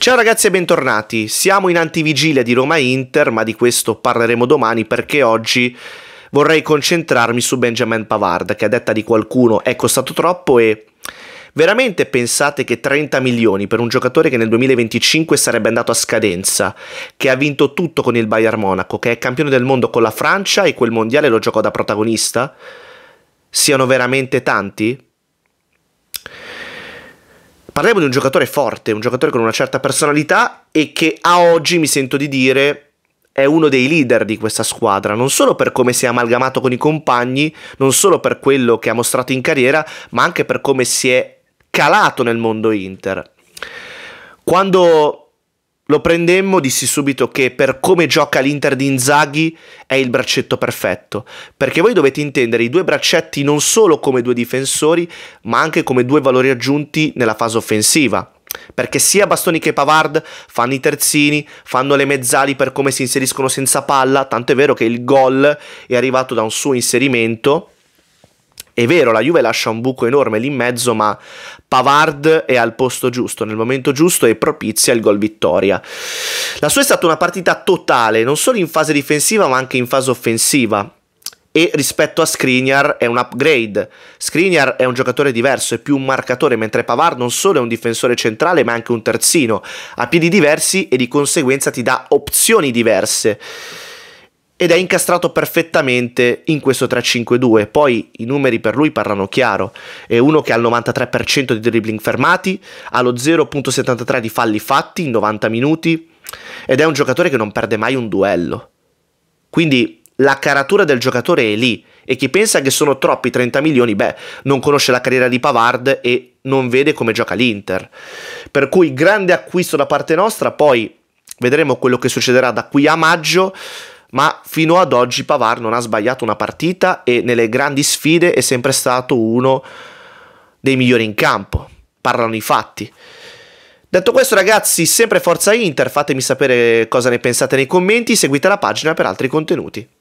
Ciao ragazzi e bentornati, siamo in antivigilia di Roma Inter, ma di questo parleremo domani perché oggi vorrei concentrarmi su Benjamin Pavard, che a detta di qualcuno è costato troppo e Veramente pensate che 30 milioni per un giocatore che nel 2025 sarebbe andato a scadenza, che ha vinto tutto con il Bayern Monaco, che è campione del mondo con la Francia e quel mondiale lo giocò da protagonista? Siano veramente tanti? Parliamo di un giocatore forte, un giocatore con una certa personalità e che a oggi mi sento di dire è uno dei leader di questa squadra, non solo per come si è amalgamato con i compagni, non solo per quello che ha mostrato in carriera, ma anche per come si è calato nel mondo Inter. Quando lo prendemmo, dissi subito che per come gioca l'Inter di Inzaghi è il braccetto perfetto, perché voi dovete intendere i due braccetti non solo come due difensori, ma anche come due valori aggiunti nella fase offensiva. Perché sia Bastoni che Pavard fanno i terzini, fanno le mezzali per come si inseriscono senza palla, tanto è vero che il gol è arrivato da un suo inserimento è vero, la Juve lascia un buco enorme lì in mezzo, ma Pavard è al posto giusto, nel momento giusto e propizia il gol vittoria. La sua è stata una partita totale, non solo in fase difensiva, ma anche in fase offensiva e rispetto a Skriniar è un upgrade. Skriniar è un giocatore diverso, è più un marcatore, mentre Pavard non solo è un difensore centrale, ma anche un terzino, a piedi diversi e di conseguenza ti dà opzioni diverse ed è incastrato perfettamente in questo 3-5-2. Poi i numeri per lui parlano chiaro. È uno che ha il 93% di dribbling fermati, ha lo 0.73 di falli fatti in 90 minuti ed è un giocatore che non perde mai un duello. Quindi la caratura del giocatore è lì e chi pensa che sono troppi 30 milioni, beh, non conosce la carriera di Pavard e non vede come gioca l'Inter. Per cui grande acquisto da parte nostra, poi vedremo quello che succederà da qui a maggio ma fino ad oggi Pavar non ha sbagliato una partita e nelle grandi sfide è sempre stato uno dei migliori in campo. Parlano i fatti. Detto questo ragazzi, sempre Forza Inter, fatemi sapere cosa ne pensate nei commenti, seguite la pagina per altri contenuti.